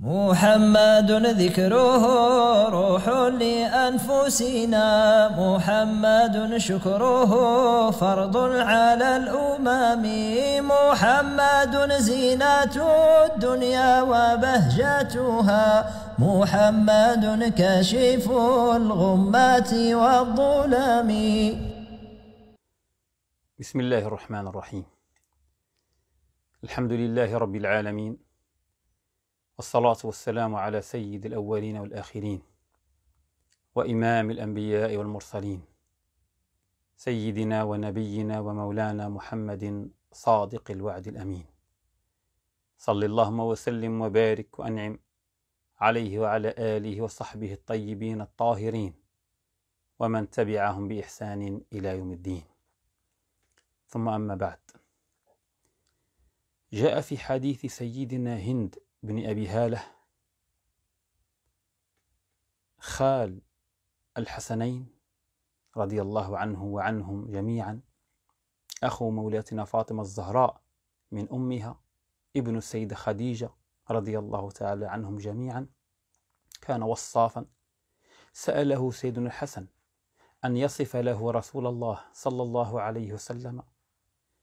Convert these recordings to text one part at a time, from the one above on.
محمد ذكره روح لأنفسنا محمد شكره فرض على الأمم محمد زينة الدنيا وبهجتها محمد كشف الغمات والظلم بسم الله الرحمن الرحيم الحمد لله رب العالمين والصلاة والسلام على سيد الأولين والآخرين وإمام الأنبياء والمرسلين سيدنا ونبينا ومولانا محمد صادق الوعد الأمين صل اللهم وسلم وبارك وأنعم عليه وعلى آله وصحبه الطيبين الطاهرين ومن تبعهم بإحسان إلى يوم الدين ثم أما بعد جاء في حديث سيدنا هند بن أبي هالة خال الحسنين رضي الله عنه وعنهم جميعا أخو مولاتنا فاطمة الزهراء من أمها ابن السيدة خديجة رضي الله تعالى عنهم جميعا كان وصافا سأله سيدنا الحسن أن يصف له رسول الله صلى الله عليه وسلم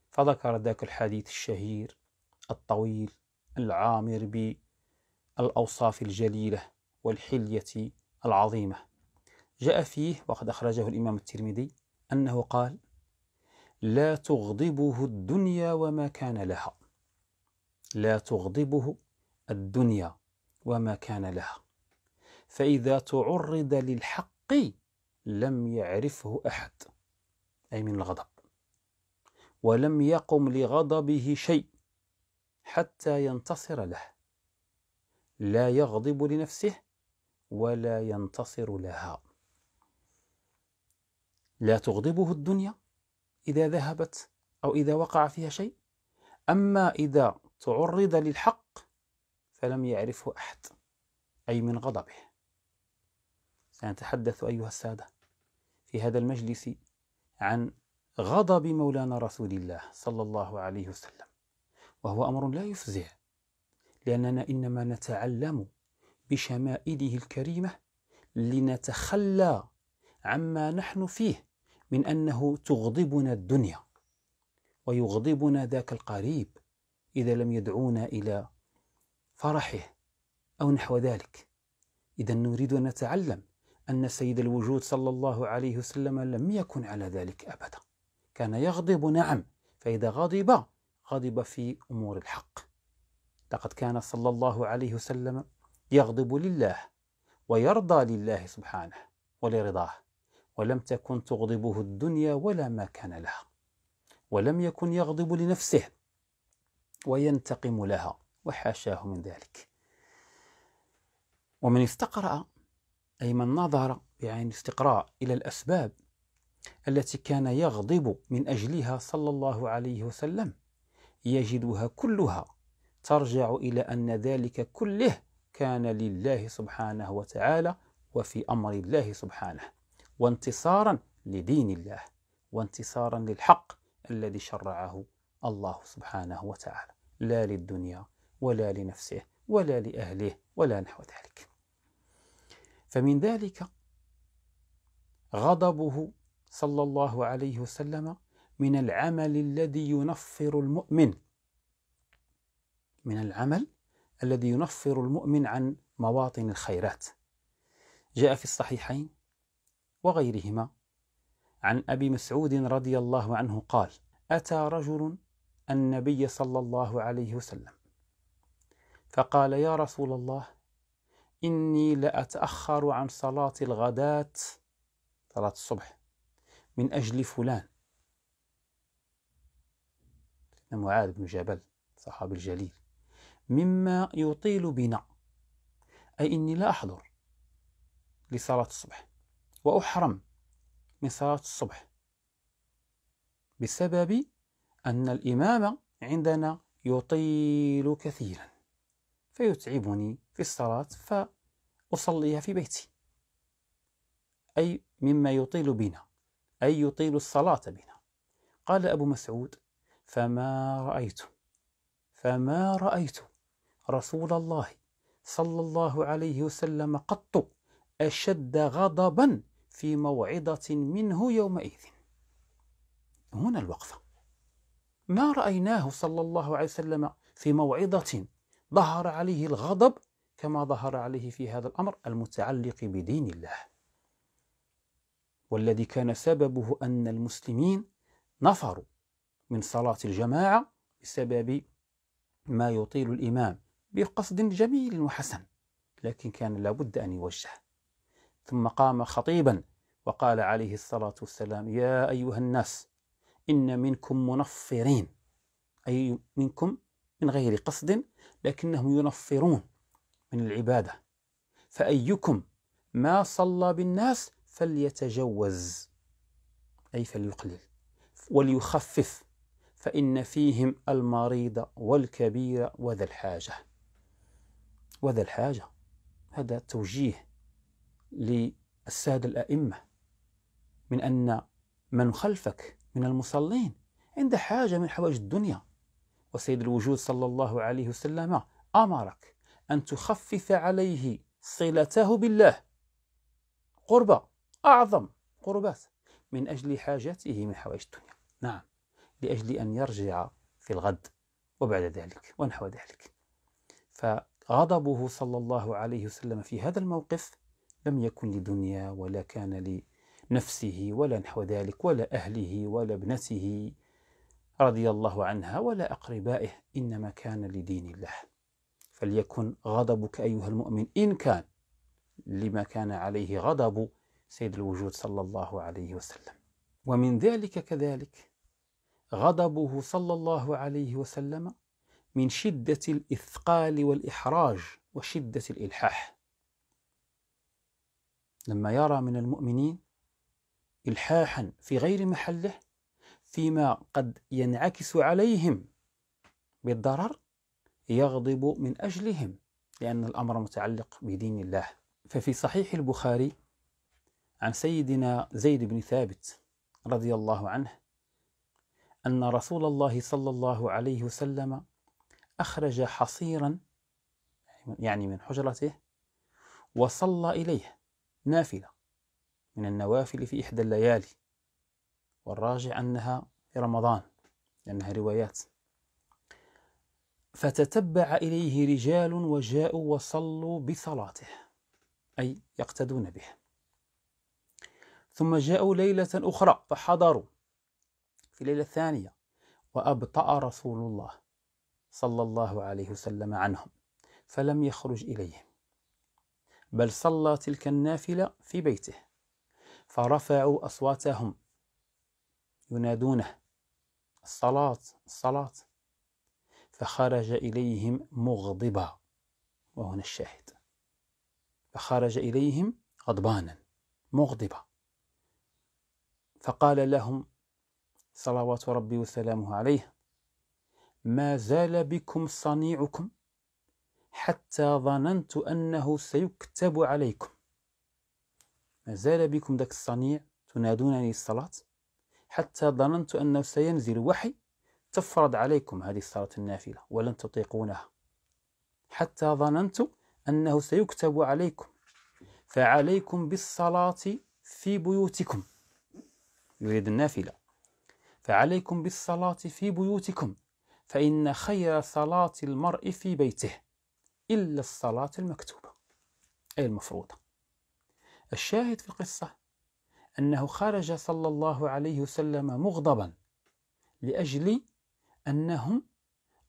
فذكر ذاك الحديث الشهير الطويل العامر بالأوصاف الجليلة والحلية العظيمة جاء فيه وقد أخرجه الإمام الترمذي أنه قال لا تغضبه الدنيا وما كان لها لا تغضبه الدنيا وما كان لها فإذا تعرض للحق لم يعرفه أحد أي من الغضب ولم يقم لغضبه شيء حتى ينتصر له لا يغضب لنفسه ولا ينتصر لها لا تغضبه الدنيا اذا ذهبت او اذا وقع فيها شيء اما اذا تعرض للحق فلم يعرفه احد اي من غضبه سنتحدث ايها الساده في هذا المجلس عن غضب مولانا رسول الله صلى الله عليه وسلم وهو أمر لا يفزع لأننا إنما نتعلم بشمائله الكريمة لنتخلى عما نحن فيه من أنه تغضبنا الدنيا ويغضبنا ذاك القريب إذا لم يدعونا إلى فرحه أو نحو ذلك إذا نريد أن نتعلم أن سيد الوجود صلى الله عليه وسلم لم يكن على ذلك أبدا كان يغضب نعم فإذا غضب غضب في امور الحق لقد كان صلى الله عليه وسلم يغضب لله ويرضى لله سبحانه ولرضاه ولم تكن تغضبه الدنيا ولا ما كان لها ولم يكن يغضب لنفسه وينتقم لها وحاشاه من ذلك ومن استقرأ أي من نظر بعين استقراء إلى الأسباب التي كان يغضب من أجلها صلى الله عليه وسلم يجدها كلها ترجع إلى أن ذلك كله كان لله سبحانه وتعالى وفي أمر الله سبحانه وانتصارا لدين الله وانتصارا للحق الذي شرعه الله سبحانه وتعالى لا للدنيا ولا لنفسه ولا لأهله ولا نحو ذلك فمن ذلك غضبه صلى الله عليه وسلم من العمل الذي ينفر المؤمن من العمل الذي ينفر المؤمن عن مواطن الخيرات جاء في الصحيحين وغيرهما عن ابي مسعود رضي الله عنه قال اتى رجل النبي صلى الله عليه وسلم فقال يا رسول الله اني لاتاخر عن صلاه الغداه صلاه الصبح من اجل فلان معاذ بن جبل الصحابي الجليل مما يطيل بنا أي إني لا أحضر لصلاة الصبح وأحرم من صلاة الصبح بسبب أن الإمام عندنا يطيل كثيرا فيتعبني في الصلاة فأصليها في بيتي أي مما يطيل بنا أي يطيل الصلاة بنا قال أبو مسعود فما رأيت فما رأيت رسول الله صلى الله عليه وسلم قط أشد غضبا في موعظة منه يومئذ هنا الوقفة ما رأيناه صلى الله عليه وسلم في موعظة ظهر عليه الغضب كما ظهر عليه في هذا الأمر المتعلق بدين الله والذي كان سببه أن المسلمين نفروا من صلاة الجماعة بسبب ما يطيل الإمام بقصد جميل وحسن لكن كان لابد أن يوجه ثم قام خطيبا وقال عليه الصلاة والسلام يا أيها الناس إن منكم منفرين أي منكم من غير قصد لكنهم ينفرون من العبادة فأيكم ما صلى بالناس فليتجوز أي فليقلل وليخفف فإن فيهم المريض والكبير وذا الحاجة وذا الحاجة هذا توجيه للسادة الأئمة من أن من خلفك من المصلين عند حاجة من حوائج الدنيا وسيد الوجود صلى الله عليه وسلم أمرك أن تخفف عليه صلته بالله قربة أعظم قربات من أجل حاجته من حوائج الدنيا نعم لأجل أن يرجع في الغد وبعد ذلك ونحو ذلك فغضبه صلى الله عليه وسلم في هذا الموقف لم يكن لدنيا ولا كان لنفسه ولا نحو ذلك ولا أهله ولا ابنته رضي الله عنها ولا أقربائه إنما كان لدين الله فليكن غضبك أيها المؤمن إن كان لما كان عليه غضب سيد الوجود صلى الله عليه وسلم ومن ذلك كذلك غضبه صلى الله عليه وسلم من شدة الإثقال والإحراج وشدة الإلحاح لما يرى من المؤمنين إلحاحا في غير محله فيما قد ينعكس عليهم بالضرر يغضب من أجلهم لأن الأمر متعلق بدين الله ففي صحيح البخاري عن سيدنا زيد بن ثابت رضي الله عنه أن رسول الله صلى الله عليه وسلم أخرج حصيرا يعني من حجرته وصلى إليه نافلة من النوافل في إحدى الليالي والراجع أنها في رمضان لأنها روايات فتتبع إليه رجال وجاءوا وصلوا بصلاته أي يقتدون به ثم جاءوا ليلة أخرى فحضروا في الليلة الثانية وأبطأ رسول الله صلى الله عليه وسلم عنهم فلم يخرج إليهم بل صلى تلك النافلة في بيته فرفعوا أصواتهم ينادونه الصلاة الصلاة فخرج إليهم مغضبا وهنا الشاهد فخرج إليهم غضبانا مغضبا فقال لهم صلوات ربي وسلامه عليه ما زال بكم صنيعكم حتى ظننت أنه سيكتب عليكم ما زال بكم ذاك الصنيع تنادونني الصلاة حتى ظننت أنه سينزل وحي تفرض عليكم هذه الصلاة النافلة ولن تطيقونها حتى ظننت أنه سيكتب عليكم فعليكم بالصلاة في بيوتكم يريد النافلة فعليكم بالصلاة في بيوتكم فإن خير صلاة المرء في بيته إلا الصلاة المكتوبة أي المفروضة الشاهد في القصة أنه خرج صلى الله عليه وسلم مغضبا لأجل أنهم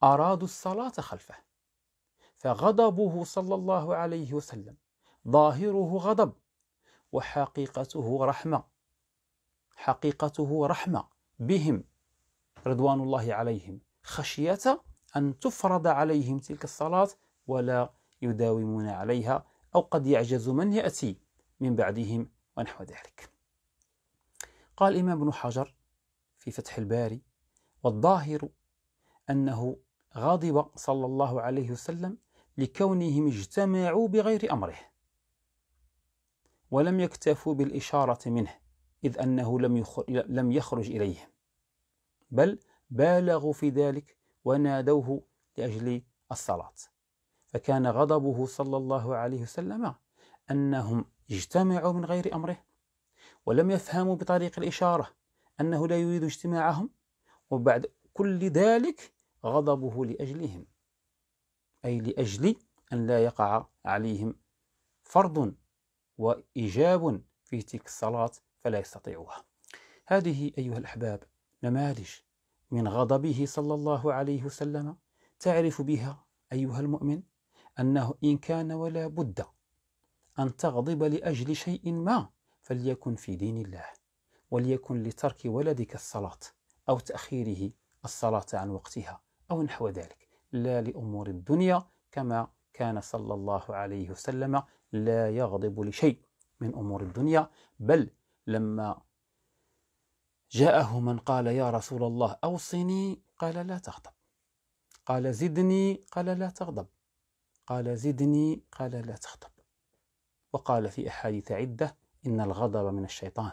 أرادوا الصلاة خلفه فغضبه صلى الله عليه وسلم ظاهره غضب وحقيقته رحمة حقيقته رحمة بهم رضوان الله عليهم خشية أن تفرض عليهم تلك الصلاة ولا يداومون عليها أو قد يعجز من يأتي من بعدهم ونحو ذلك قال الإمام ابن حجر في فتح الباري والظاهر أنه غضب صلى الله عليه وسلم لكونهم اجتمعوا بغير أمره ولم يكتفوا بالإشارة منه إذ أنه لم لم يخرج إليهم بل بالغوا في ذلك ونادوه لأجل الصلاة فكان غضبه صلى الله عليه وسلم أنهم اجتمعوا من غير أمره ولم يفهموا بطريق الإشارة أنه لا يريد اجتماعهم وبعد كل ذلك غضبه لأجلهم أي لأجل أن لا يقع عليهم فرض وإيجاب في تلك الصلاة فلا يستطيعها هذه أيها الأحباب نماذج من غضبه صلى الله عليه وسلم تعرف بها أيها المؤمن أنه إن كان ولا بد أن تغضب لأجل شيء ما فليكن في دين الله وليكن لترك ولدك الصلاة أو تأخيره الصلاة عن وقتها أو نحو ذلك لا لأمور الدنيا كما كان صلى الله عليه وسلم لا يغضب لشيء من أمور الدنيا بل لما جاءه من قال يا رسول الله أوصني قال لا تغضب قال زدني قال لا تغضب قال زدني قال لا تغضب وقال في أحاديث عدة إن الغضب من الشيطان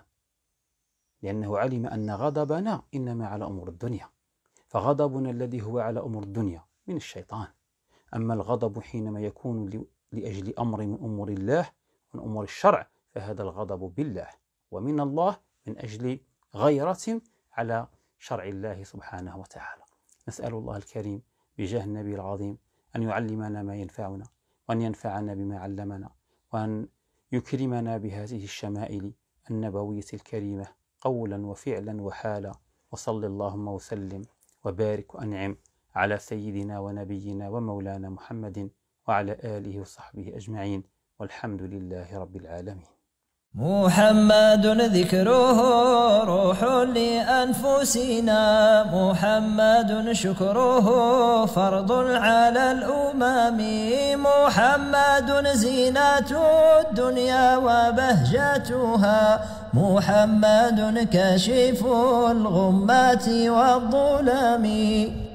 لأنه علم أن غضبنا إنما على أمور الدنيا فغضبنا الذي هو على أمور الدنيا من الشيطان أما الغضب حينما يكون لأجل أمر من أمور الله من أمور الشرع فهذا الغضب بالله ومن الله من أجل غيرة على شرع الله سبحانه وتعالى نسأل الله الكريم بجاه النبي العظيم أن يعلمنا ما ينفعنا وأن ينفعنا بما علمنا وأن يكرمنا بهذه الشمائل النبوية الكريمة قولا وفعلا وحالا وصل اللهم وسلم وبارك وأنعم على سيدنا ونبينا ومولانا محمد وعلى آله وصحبه أجمعين والحمد لله رب العالمين محمد ذكره روح لأنفسنا محمد شكره فرض على الأمم محمد زينة الدنيا وبهجتها محمد كاشف الغمات والظلم